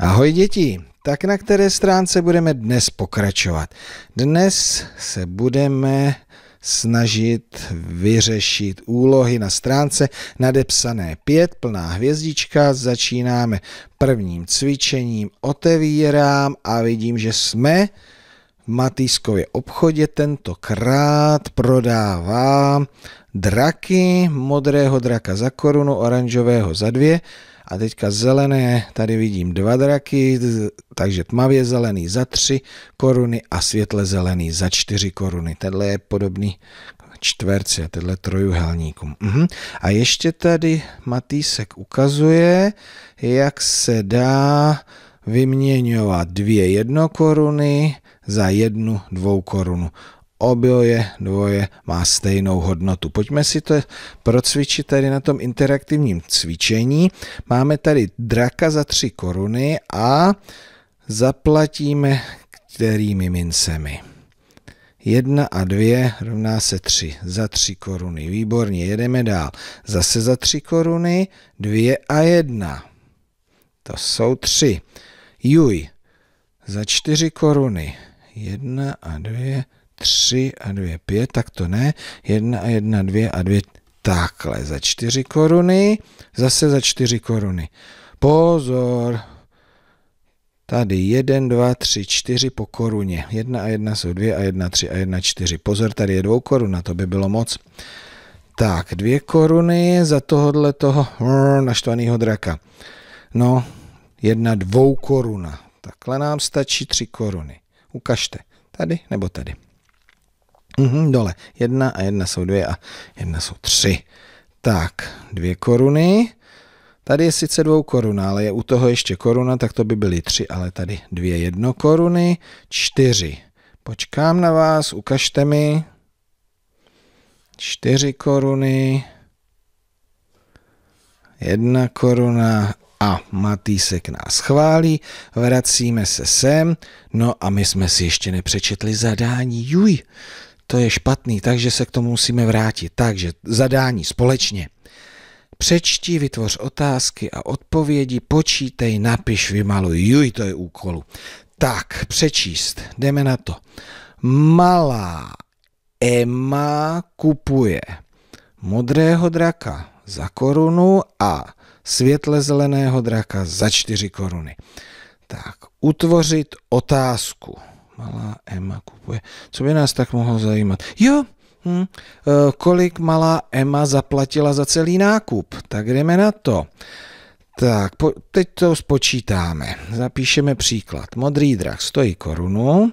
Ahoj děti, tak na které stránce budeme dnes pokračovat? Dnes se budeme snažit vyřešit úlohy na stránce nadepsané 5, plná hvězdička. Začínáme prvním cvičením, otevírám a vidím, že jsme v Matýskově obchodě. Tentokrát prodávám draky, modrého draka za korunu, oranžového za dvě, a teďka zelené, tady vidím dva draky, takže tmavě zelený za 3 koruny a světle zelený za 4 koruny. Tenhle je podobný čtverci a tenhle trojuhelníkům. Mhm. A ještě tady Matýsek ukazuje, jak se dá vyměňovat dvě jednokoruny za jednu dvoukorunu oboje dvoje má stejnou hodnotu. Pojďme si to procvičit tady na tom interaktivním cvičení. Máme tady draka za 3 koruny a zaplatíme kterými mincemi. 1 a 2 rovná se 3. Za 3 koruny. Výborně, jedeme dál. Zase za 3 koruny, 2 a 1. To jsou 3. Juj. Za 4 koruny. 1 a 2, 3 a 2, 5, tak to ne, 1 a 1, 2 a 2, takhle, za 4 koruny, zase za 4 koruny. Pozor, Tady 1, 2, 3, 4 po koruně. 1 a 1 jsou 2 a 1, 3 a 1, 4. Pozor, tady je 2 koruna, to by bylo moc. Tak, 2 koruny za tohohle toho naštvaného draka. No, 1, 2 koruna. Takhle nám stačí 3 koruny. Ukažte. Tady nebo tady. Mhm, dole. Jedna a jedna jsou dvě a jedna jsou tři. Tak, dvě koruny. Tady je sice dvou koruna, ale je u toho ještě koruna, tak to by byly tři, ale tady dvě jedno koruny, čtyři. Počkám na vás, ukažte mi. Čtyři koruny, jedna koruna a Matýsek nás chválí, vracíme se sem, no a my jsme si ještě nepřečetli zadání, juj, to je špatný, takže se k tomu musíme vrátit. Takže zadání společně. Přečti, vytvoř otázky a odpovědi, počítej, napiš, vymaluj. Juj, to je úkolu. Tak, přečíst, jdeme na to. Malá Emma kupuje modrého draka za korunu a světle zeleného draka za čtyři koruny. Tak, utvořit otázku. Malá Emma kupuje. Co by nás tak mohlo zajímat? Jo, hm, e, kolik malá Emma zaplatila za celý nákup? Tak jdeme na to. Tak, po, teď to spočítáme. Zapíšeme příklad. Modrý drah stojí korunu,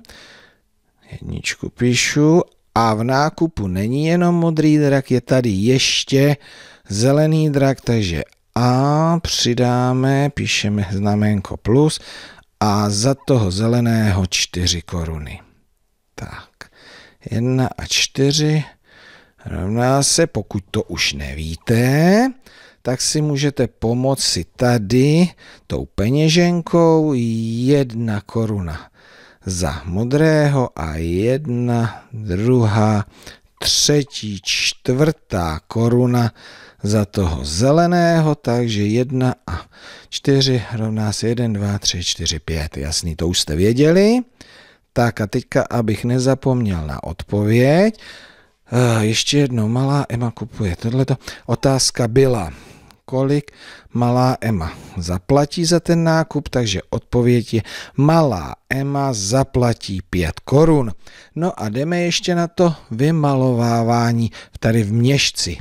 jedničku píšu a v nákupu není jenom modrý drak, je tady ještě zelený drak, takže a přidáme, píšeme znamenko plus a za toho zeleného 4 koruny. Tak, 1 a 4 rovná se, pokud to už nevíte, tak si můžete pomoci tady tou peněženkou 1 koruna za modrého a jedna druhá třetí, čtvrtá koruna za toho zeleného, takže 1 a 4 rovná se 1, 2, 3, 4, 5. Jasný, to už jste věděli. Tak a teďka, abych nezapomněl na odpověď, eh, ještě jednou malá, Ema kupuje tohleto. Otázka byla, kolik malá Emma zaplatí za ten nákup, takže odpověď je malá Emma zaplatí 5 korun. No a jdeme ještě na to vymalovávání tady v měšci.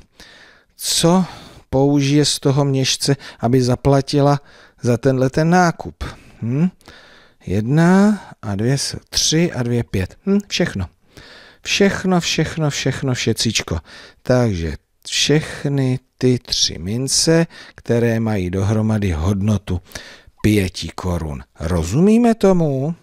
Co použije z toho měšce, aby zaplatila za tenhle ten nákup? Hm? Jedna a dvě, tři a dvě, pět. Hm, všechno. Všechno, všechno, všechno, všecičko. Takže všechny ty tři mince, které mají dohromady hodnotu 5 korun. Rozumíme tomu?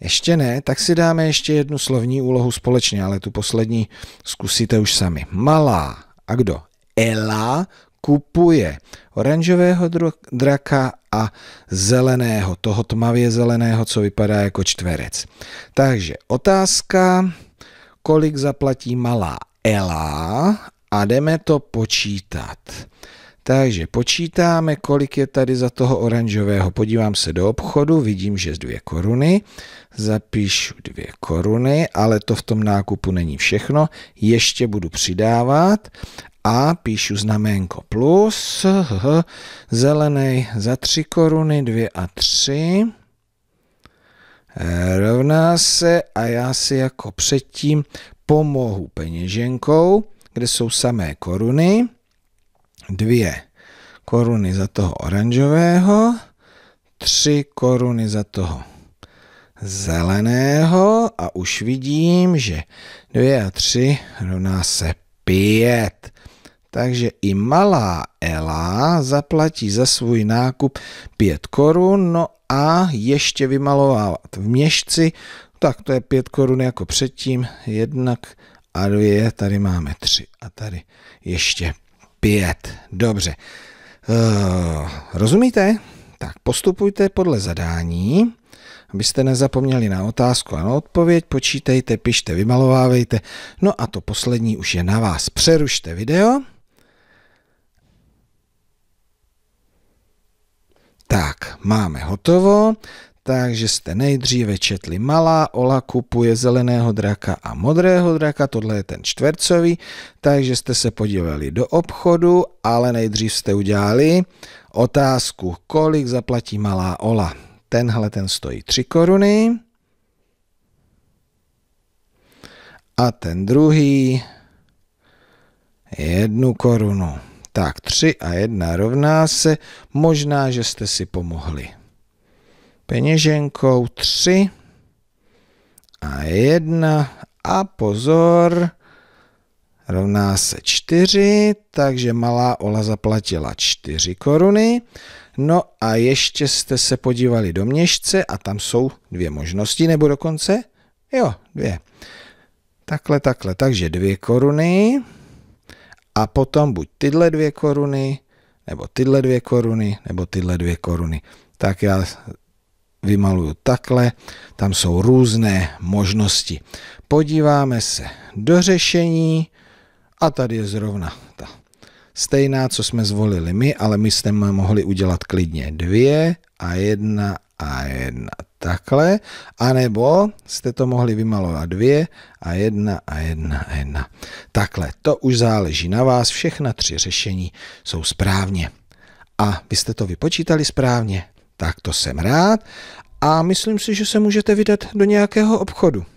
Ještě ne, tak si dáme ještě jednu slovní úlohu společně, ale tu poslední zkusíte už sami. Malá. A kdo? Ela kupuje oranžového draka a zeleného, toho tmavě zeleného, co vypadá jako čtverec. Takže otázka, kolik zaplatí malá Ela a jdeme to počítat. Takže počítáme, kolik je tady za toho oranžového. Podívám se do obchodu, vidím, že z dvě koruny. Zapíšu dvě koruny, ale to v tom nákupu není všechno. Ještě budu přidávat a píšu znaménko plus. Zelený za tři koruny, dvě a tři. E, rovná se a já si jako předtím pomohu peněženkou kde jsou samé koruny, dvě koruny za toho oranžového, tři koruny za toho zeleného a už vidím, že 2 a 3 rovná se 5. Takže i malá Ela zaplatí za svůj nákup 5 korun, no a ještě vymalovávat v měšci, tak to je 5 korun jako předtím, jednak a dvě, tady máme tři a tady ještě pět. Dobře. Uh, rozumíte? Tak postupujte podle zadání, abyste nezapomněli na otázku a na odpověď, počítejte, pište, vymalovávejte. No a to poslední už je na vás. Přerušte video. Tak, máme hotovo tak, že jste nejdříve četli malá, Ola kupuje zeleného draka a modrého draka, tohle je ten čtvercový, takže jste se podívali do obchodu, ale nejdřív jste udělali otázku, kolik zaplatí malá Ola. Tenhle ten stojí 3 koruny a ten druhý jednu korunu. Tak 3 a 1 rovná se, možná, že jste si pomohli peněženkou 3 a 1 a pozor, rovná se 4, takže malá Ola zaplatila 4 koruny. No a ještě jste se podívali do měšce a tam jsou dvě možnosti, nebo dokonce? Jo, dvě. Takhle, takhle, takže dvě koruny a potom buď tyhle dvě koruny, nebo tyhle dvě koruny, nebo tyhle dvě koruny. Tak já vymaluju takhle, tam jsou různé možnosti. Podíváme se do řešení a tady je zrovna ta stejná, co jsme zvolili my, ale my jsme mohli udělat klidně dvě a jedna a jedna takhle, anebo jste to mohli vymalovat dvě a jedna a jedna a jedna. Takhle, to už záleží na vás, všechna tři řešení jsou správně. A vy jste to vypočítali správně? Tak to jsem rád a myslím si, že se můžete vydat do nějakého obchodu.